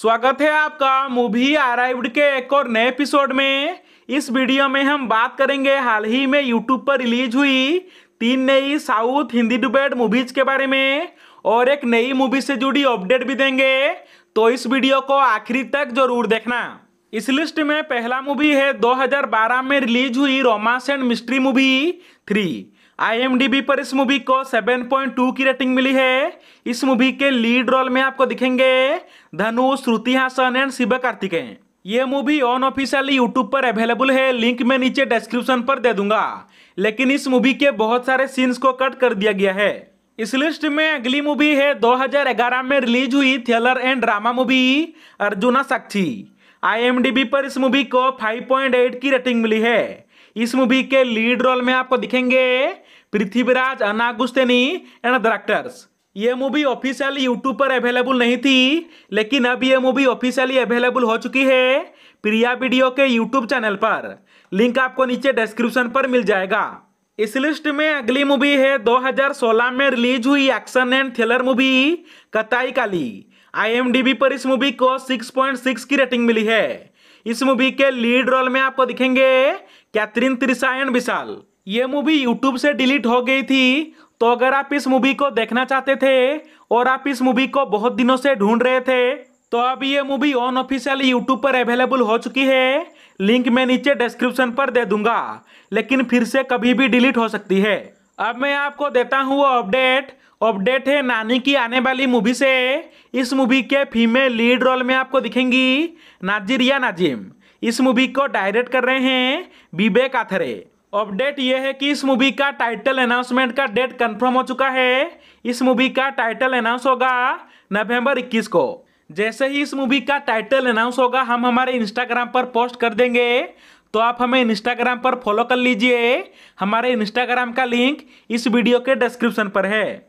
स्वागत है आपका मूवी अराइव्ड के एक और नए एपिसोड में इस वीडियो में हम बात करेंगे हाल ही में यूट्यूब पर रिलीज हुई तीन नई साउथ हिंदी डुबेड मूवीज के बारे में और एक नई मूवी से जुड़ी अपडेट भी देंगे तो इस वीडियो को आखिरी तक जरूर देखना इस लिस्ट में पहला मूवी है 2012 में रिलीज हुई romance and mystery movie three आई पर इस मूवी को 7.2 की रेटिंग मिली है इस मूवी के लीड रोल में आपको दिखेंगे धनुष श्रुति हासन एंड शिव कार्तिकेयन ये मूवी ऑन ऑफिशियल यूट्यूब पर अवेलेबल है लिंक मैं नीचे डिस्क्रिप्शन पर दे दूंगा लेकिन इस मूवी के बहुत सारे सीन्स को कट कर दिया गया है इस लिस्ट में अगली मूवी है 2011 में रिलीज हुई thriller and drama movie Arjunan Saakshi आई पर इस मूवी को फाइव की रेटिंग मिली है इस मूवी के लीड रोल में आपको दिखेंगे Prithviraj Ann Augustine and the directors ये मूवी ऑफिशियली यूट्यूब पर अवेलेबल नहीं थी लेकिन अब ये मूवी ऑफिशियली अवेलेबल हो चुकी है प्रिया वीडियो के यूट्यूब चैनल पर लिंक आपको नीचे डिस्क्रिप्शन पर मिल जाएगा इस लिस्ट में अगली मूवी है 2016 में रिलीज हुई एक्शन एंड थ्रिलर मूवी कताई काली आई पर इस मूवी को 6.6 की रेटिंग मिली है इस मूवी के लीड रोल में आपको दिखेंगे कैथरीन त्रिसायन विशाल ये मूवी यूट्यूब से डिलीट हो गई थी तो अगर आप इस मूवी को देखना चाहते थे और आप इस मूवी को बहुत दिनों से ढूंढ रहे थे तो अब ये मूवी ऑन ऑफिशियल यूट्यूब पर अवेलेबल हो चुकी है लिंक मैं नीचे डिस्क्रिप्शन पर दे दूंगा लेकिन फिर से कभी भी डिलीट हो सकती है अब मैं आपको देता हूँ वो अपडेट अपडेट है नानी की आने वाली मूवी से इस मूवी के फीमेल लीड रोल में आपको दिखेंगी नाजिरिया नाजिम इस मूवी को डायरेक्ट कर रहे हैं विवेक आथरे अपडेट यह है कि इस मूवी का टाइटल अनाउंसमेंट का डेट कंफर्म हो चुका है इस मूवी का टाइटल अनाउंस होगा नवंबर 21 को जैसे ही इस मूवी का टाइटल अनाउंस होगा हम हमारे इंस्टाग्राम पर पोस्ट कर देंगे तो आप हमें इंस्टाग्राम पर फॉलो कर लीजिए हमारे इंस्टाग्राम का लिंक इस वीडियो के डिस्क्रिप्शन पर है